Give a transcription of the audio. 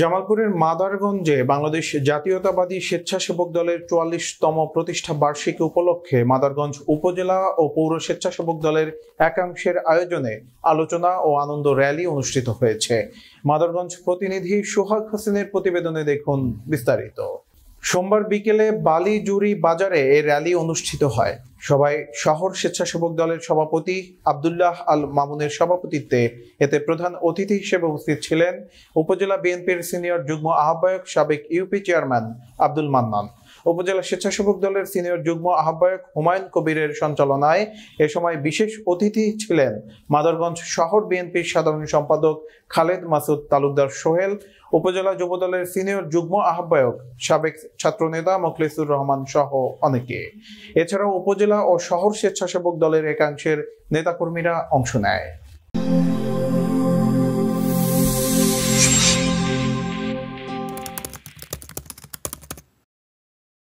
জামালপুরের মাদারগঞ্জে বাংলাদেশ জাতীয়তাবাদী স্বেচ্ছাসেবক দলের চুয়াল্লিশতম প্রতিষ্ঠা বার্ষিকী উপলক্ষে মাদারগঞ্জ উপজেলা ও পৌর স্বেচ্ছাসেবক দলের একাংশের আয়োজনে আলোচনা ও আনন্দ র্যালি অনুষ্ঠিত হয়েছে মাদারগঞ্জ প্রতিনিধি সোহাগ হোসেনের প্রতিবেদনে দেখুন বিস্তারিত সোমবার বিকেলে বালিজুরি বাজারে এ র্যালি অনুষ্ঠিত হয় সবাই শহর স্বেচ্ছাসেবক দলের সভাপতি আবদুল্লাহ আল মামুনের সভাপতিত্বে এতে প্রধান অতিথি হিসেবে উপস্থিত ছিলেন উপজেলা বিএনপির সিনিয়র যুগ্ম আহ্বায়ক সাবেক ইউপি চেয়ারম্যান আব্দুল মান্নান উপজেলা স্বেচ্ছাসেবক দলের সিনিয়র যুগ্ম আহ্বায়ক হুমায়ুন কবিরের সঞ্চালনায় এ সময় বিশেষ অতিথি ছিলেন মাদারগঞ্জ শহর বিএনপির সাধারণ সম্পাদক খালেদ মাসুদ তালুকদার সোহেল উপজেলা যুবদলের সিনিয়র যুগ্ম আহ্বায়ক সাবেক ছাত্রনেতা মখলিসুর রহমান সহ অনেকে এছাড়াও উপজেলা ও শহর স্বেচ্ছাসেবক দলের একাংশের নেতাকর্মীরা অংশ নেয়